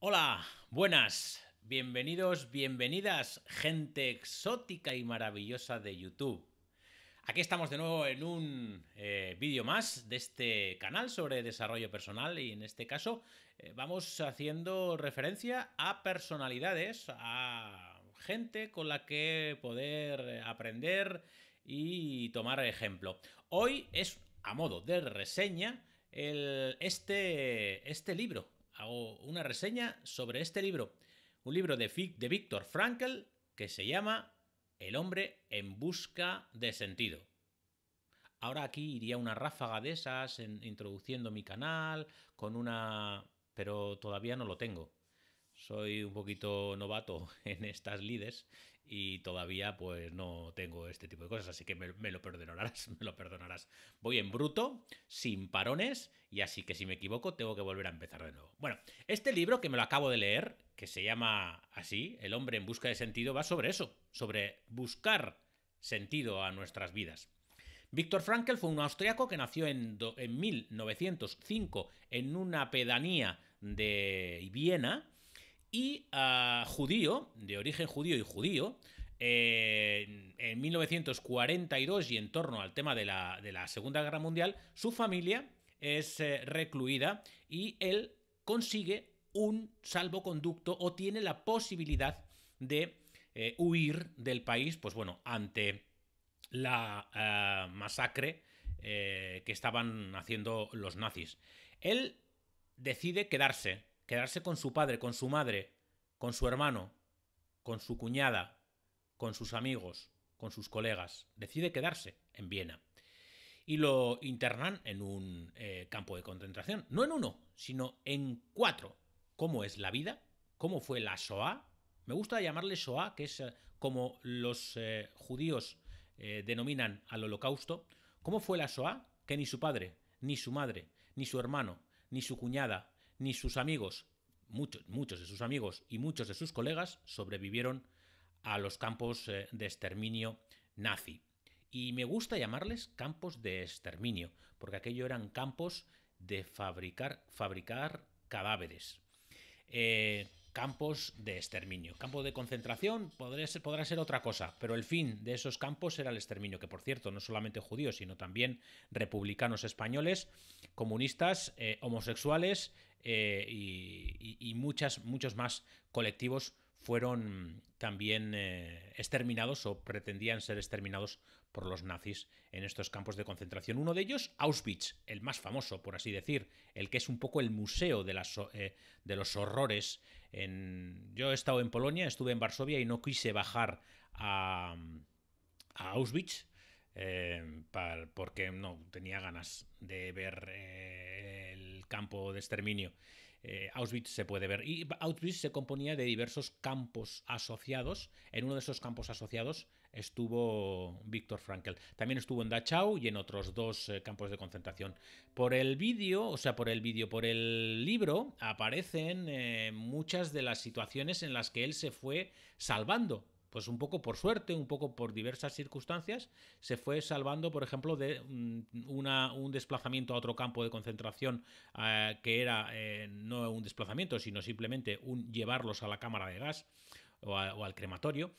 Hola, buenas, bienvenidos, bienvenidas, gente exótica y maravillosa de YouTube. Aquí estamos de nuevo en un eh, vídeo más de este canal sobre desarrollo personal y en este caso eh, vamos haciendo referencia a personalidades, a gente con la que poder aprender y tomar ejemplo. Hoy es a modo de reseña el, este, este libro hago una reseña sobre este libro, un libro de, de Víctor Frankl que se llama El hombre en busca de sentido. Ahora aquí iría una ráfaga de esas introduciendo mi canal con una... pero todavía no lo tengo. Soy un poquito novato en estas lides y todavía pues no tengo este tipo de cosas, así que me, lo perdonarás, me lo perdonarás. Voy en bruto, sin parones, y así que si me equivoco tengo que volver a empezar de nuevo. Bueno, este libro que me lo acabo de leer, que se llama así, El hombre en busca de sentido, va sobre eso, sobre buscar sentido a nuestras vidas. Víctor Frankl fue un austriaco que nació en, en 1905 en una pedanía de Viena, y judío, de origen judío y judío, eh, en 1942 y en torno al tema de la, Segunda Guerra Mundial, su familia es eh, recluida y él consigue un salvoconducto o tiene la posibilidad de eh, huir del país, pues bueno, ante la masacre que estaban haciendo los nazis. Él decide quedarse quedarse con su padre, con su madre, con su hermano, con su cuñada, con sus amigos, con sus colegas. Decide quedarse en Viena. Y lo internan en un eh, campo de concentración. No en uno, sino en cuatro. ¿Cómo es la vida? ¿Cómo fue la soa Me gusta llamarle soa que es eh, como los eh, judíos denominan al holocausto. ¿Cómo fue la soa Que ni su padre, ni su madre, ni su hermano, ni su cuñada, ni sus amigos, muchos, muchos de sus amigos y muchos de sus colegas sobrevivieron a los campos eh, de exterminio nazi. Y me gusta llamarles campos de exterminio, porque aquello eran campos de fabricar, fabricar cadáveres. Eh, campos de exterminio. Campo de concentración podrá ser, podrá ser otra cosa, pero el fin de esos campos era el exterminio, que por cierto, no solamente judíos, sino también republicanos españoles, comunistas, eh, homosexuales eh, y, muchas, muchos más colectivos fueron también eh, exterminados o pretendían ser exterminados por los nazis en estos campos de concentración. Uno de ellos, Auschwitz, el más famoso, por así decir, el que es un poco el museo de, eh, los horrores. Yo he estado en Polonia, estuve en Varsovia y no quise bajar a, Auschwitz. Eh, porque no tenía ganas de ver eh, el campo de exterminio. Auschwitz se puede ver. Y Auschwitz se componía de diversos campos asociados. En uno de esos campos asociados estuvo Víctor Frankel. También estuvo en Dachau y en otros dos eh, campos de concentración. Por el vídeo, o sea, por el vídeo, por el libro, aparecen eh, muchas de las situaciones en las que él se fue salvando. Pues un poco por suerte, un poco por diversas circunstancias, se fue salvando, por ejemplo, de mm, un desplazamiento a otro campo de concentración eh, que era no un desplazamiento, sino simplemente un llevarlos a la cámara de gas o al crematorio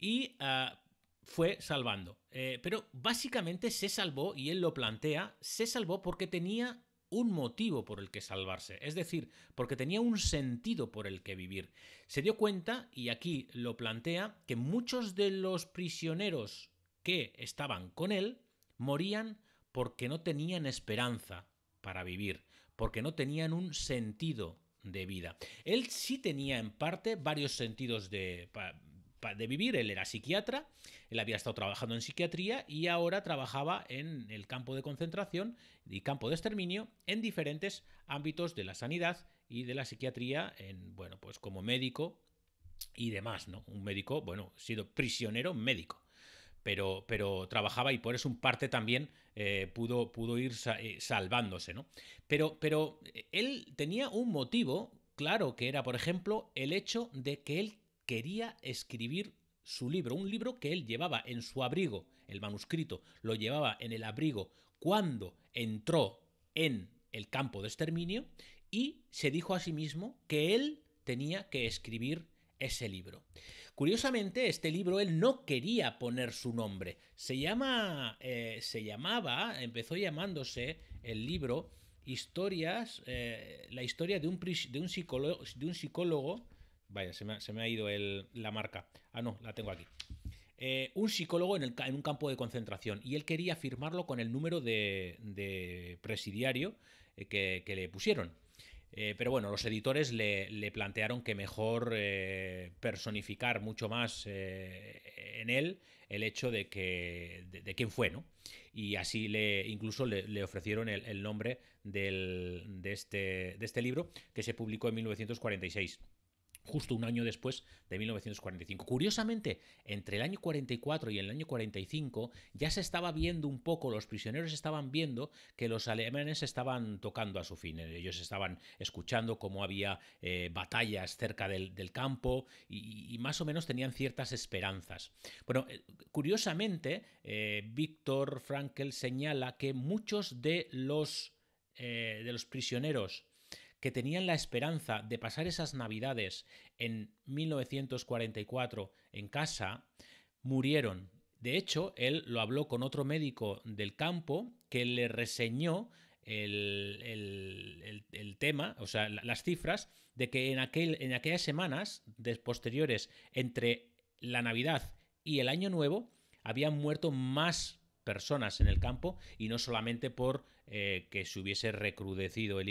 y ah, fue salvando. Eh, pero básicamente se salvó, y él lo plantea, se salvó porque tenía un motivo por el que salvarse, es decir, porque tenía un sentido por el que vivir. Se dio cuenta, y aquí lo plantea, que muchos de los prisioneros que estaban con él morían porque no tenían esperanza para vivir, porque no tenían un sentido de vida. Él sí tenía en parte varios sentidos de, de vivir. Él era psiquiatra, él había estado trabajando en psiquiatría y ahora trabajaba en el campo de concentración y campo de exterminio en diferentes ámbitos de la sanidad y de la psiquiatría, en, bueno, pues como médico y demás, ¿no? Un médico, bueno, sido prisionero médico. Pero, pero, trabajaba y por eso un parte también eh, pudo, pudo, ir eh, salvándose, ¿no? Pero, pero eh, él tenía un motivo, claro, que era, por ejemplo, el hecho de que él quería escribir su libro, un libro que él llevaba en su abrigo, el manuscrito lo llevaba en el abrigo cuando entró en el campo de exterminio y se dijo a sí mismo que él tenía que escribir ese libro. Curiosamente, este libro él no quería poner su nombre. Se llama, eh, se llamaba, empezó llamándose el libro Historias, eh, la historia de un psicólogo Vaya, se me ha, ido la marca. Ah, no, la tengo aquí. Eh, un psicólogo en, un campo de concentración y él quería firmarlo con el número de, presidiario eh, que, le pusieron. Eh, pero bueno, los editores le, plantearon que mejor personificar mucho más en él el hecho de que quién fue, ¿no? Y así le incluso le, ofrecieron el, nombre de, este, de este libro que se publicó en 1946 justo un año después de 1945. Curiosamente, entre el año 44 y el año 45 ya se estaba viendo un poco, los prisioneros estaban viendo que los alemanes estaban tocando a su fin, eh, ellos estaban escuchando cómo había eh, batallas cerca del, campo y, más o menos tenían ciertas esperanzas. Bueno, eh, curiosamente, Víctor Frankel señala que muchos de los, de los prisioneros que tenían la esperanza de pasar esas navidades en 1944 en casa, murieron. De hecho, él lo habló con otro médico del campo que le reseñó el, tema, o sea, las cifras, de que en, aquel, en aquellas semanas posteriores entre la Navidad y el Año Nuevo habían muerto más personas en el campo y no solamente por eh, que se hubiese recrudecido el,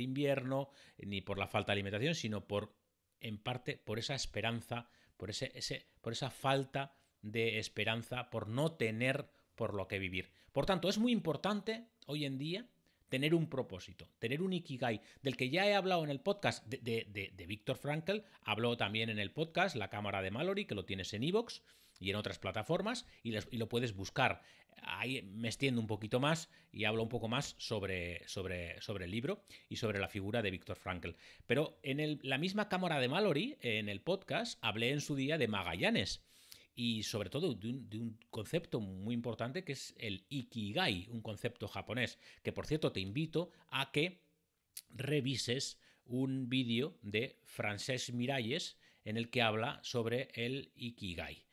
invierno ni por la falta de alimentación, sino por, en parte, por esa esperanza, por, ese, ese, por esa falta de esperanza, por no tener por lo que vivir. Por tanto, es muy importante hoy en día tener un propósito, tener un ikigai, del que ya he hablado en el podcast de, de, Víctor Frankl, habló también en el podcast La Cámara de Mallory, que lo tienes en iVoox y en otras plataformas y, lo puedes buscar. Ahí me extiendo un poquito más y hablo un poco más sobre, sobre, sobre el libro y sobre la figura de Víctor Frankl. Pero en la misma Cámara de Mallory, en el podcast, hablé en su día de Magallanes y sobre todo de un, concepto muy importante que es el Ikigai, un concepto japonés, que por cierto te invito a que revises un vídeo de Francesc Miralles en el que habla sobre el Ikigai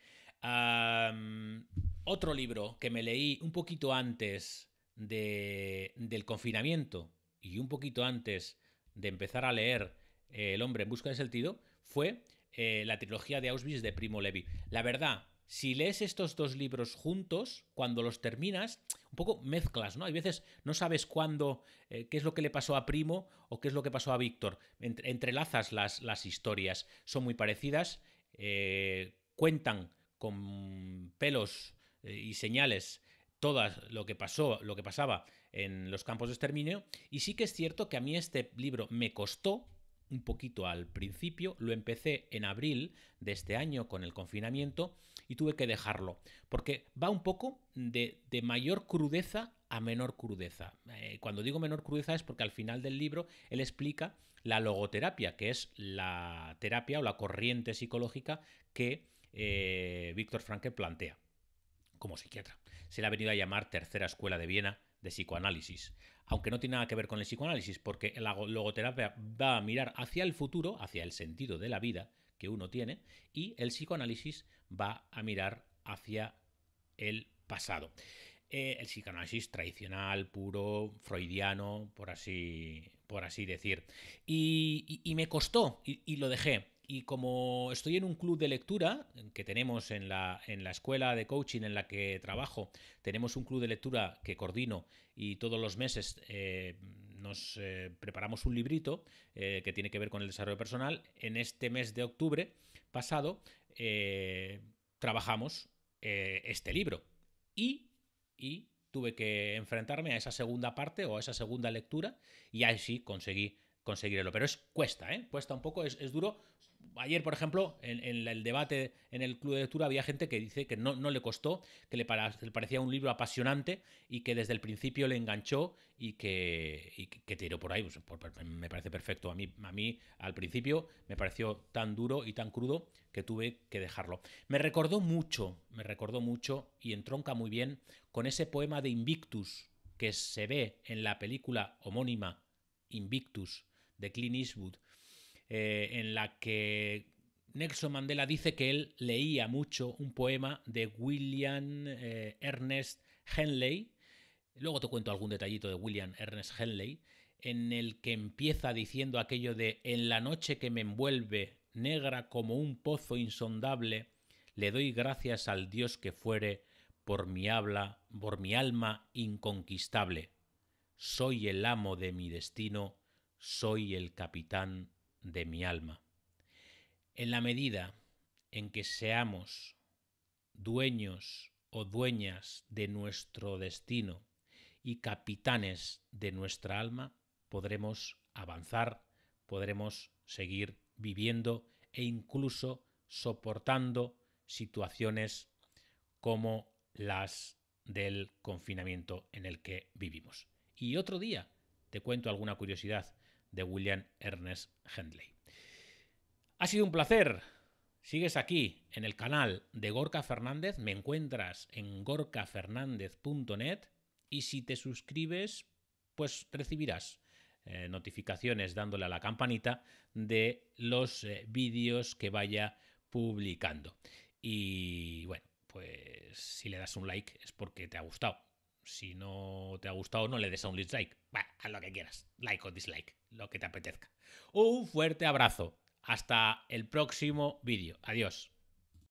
otro libro que me leí un poquito antes de, del confinamiento y un poquito antes de empezar a leer eh, El hombre en busca de sentido fue eh, la trilogía de Auschwitz de Primo Levi. La verdad, si lees estos dos libros juntos, cuando los terminas, un poco mezclas, ¿no? Hay veces no sabes cuándo, eh, qué es lo que le pasó a Primo o qué es lo que pasó a Víctor. entrelazas las, las, historias, son muy parecidas, cuentan con pelos eh, y señales todo lo que pasó, lo que pasaba en los campos de exterminio. Y sí que es cierto que a mí este libro me costó un poquito al principio, lo empecé en abril de este año con el confinamiento y tuve que dejarlo, porque va un poco de, mayor crudeza a menor crudeza. Eh, cuando digo menor crudeza es porque al final del libro él explica la logoterapia, que es la terapia o la corriente psicológica que eh, Víctor Frankel plantea como psiquiatra. Se le ha venido a llamar Tercera Escuela de Viena de Psicoanálisis, aunque no tiene nada que ver con el psicoanálisis, porque la logoterapia va a mirar hacia el futuro, hacia el sentido de la vida que uno tiene, y el psicoanálisis va a mirar hacia el pasado. Eh, el psicoanálisis tradicional, puro, freudiano, por así, por así decir. Y, me costó, y, lo dejé. Y como estoy en un club de lectura que tenemos en la, escuela de coaching en la que trabajo, tenemos un club de lectura que coordino y todos los meses eh, nos eh, preparamos un librito eh, que tiene que ver con el desarrollo personal. En este mes de octubre pasado trabajamos este libro y, y tuve que enfrentarme a esa segunda parte o a esa segunda lectura y ahí sí conseguí conseguirlo. Pero es cuesta, ¿eh? Cuesta un poco, es, duro. Ayer, por ejemplo, en, el debate en el club de lectura había gente que dice que no, no le costó, que le, parecía un libro apasionante y que desde el principio le enganchó y que, tiró por ahí. Pues, me parece perfecto. A mí, a mí al principio me pareció tan duro y tan crudo que tuve que dejarlo. Me recordó mucho, me recordó mucho y entronca muy bien con ese poema de Invictus que se ve en la película homónima Invictus de Clint Eastwood, eh, en la que Nelson Mandela dice que él leía mucho un poema de William eh, Ernest Henley. Luego te cuento algún detallito de William Ernest Henley, en el que empieza diciendo aquello de En la noche que me envuelve, negra como un pozo insondable, le doy gracias al Dios que fuere por mi habla, por mi alma inconquistable. Soy el amo de mi destino soy el capitán de mi alma. En la medida en que seamos dueños o dueñas de nuestro destino y capitanes de nuestra alma, podremos avanzar, podremos seguir viviendo e incluso soportando situaciones como las del confinamiento en el que vivimos. Y otro día te cuento alguna curiosidad de William Ernest Hendley. Ha sido un placer. Sigues aquí en el canal de Gorka Fernández, me encuentras en gorkafernández.net y si te suscribes, pues recibirás eh, notificaciones dándole a la campanita de los eh, vídeos que vaya publicando. Y bueno, pues si le das un like es porque te ha gustado si no te ha gustado, no le des a un dislike. Bueno, haz lo que quieras. Like o dislike. Lo que te apetezca. Un fuerte abrazo. Hasta el próximo vídeo. Adiós.